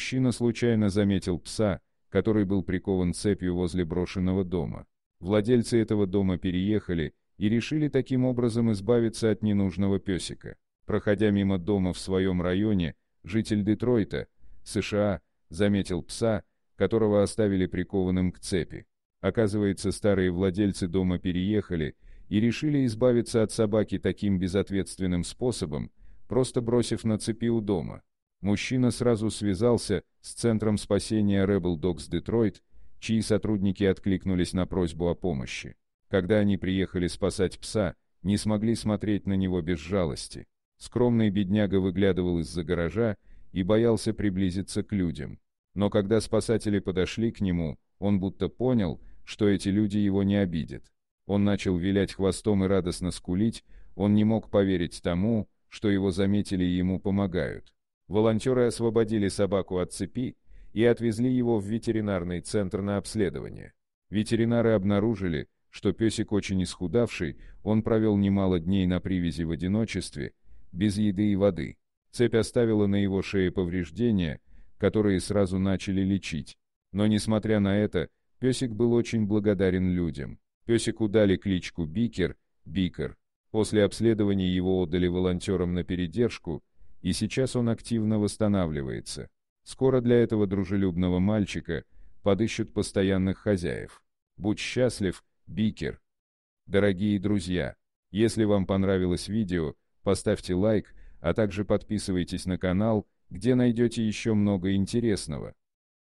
Мужчина случайно заметил пса, который был прикован цепью возле брошенного дома. Владельцы этого дома переехали и решили таким образом избавиться от ненужного песика. Проходя мимо дома в своем районе, житель Детройта, США, заметил пса, которого оставили прикованным к цепи. Оказывается, старые владельцы дома переехали и решили избавиться от собаки таким безответственным способом, просто бросив на цепи у дома. Мужчина сразу связался с Центром спасения Rebel Dogs Detroit, чьи сотрудники откликнулись на просьбу о помощи. Когда они приехали спасать пса, не смогли смотреть на него без жалости. Скромный бедняга выглядывал из-за гаража и боялся приблизиться к людям. Но когда спасатели подошли к нему, он будто понял, что эти люди его не обидят. Он начал вилять хвостом и радостно скулить, он не мог поверить тому, что его заметили и ему помогают. Волонтеры освободили собаку от цепи и отвезли его в ветеринарный центр на обследование. Ветеринары обнаружили, что песик очень исхудавший, он провел немало дней на привязи в одиночестве, без еды и воды. Цепь оставила на его шее повреждения, которые сразу начали лечить. Но несмотря на это, песик был очень благодарен людям. Песику дали кличку Бикер, Бикер. После обследования его отдали волонтерам на передержку, и сейчас он активно восстанавливается. Скоро для этого дружелюбного мальчика подыщут постоянных хозяев. Будь счастлив, Бикер! Дорогие друзья, если вам понравилось видео, поставьте лайк, а также подписывайтесь на канал, где найдете еще много интересного.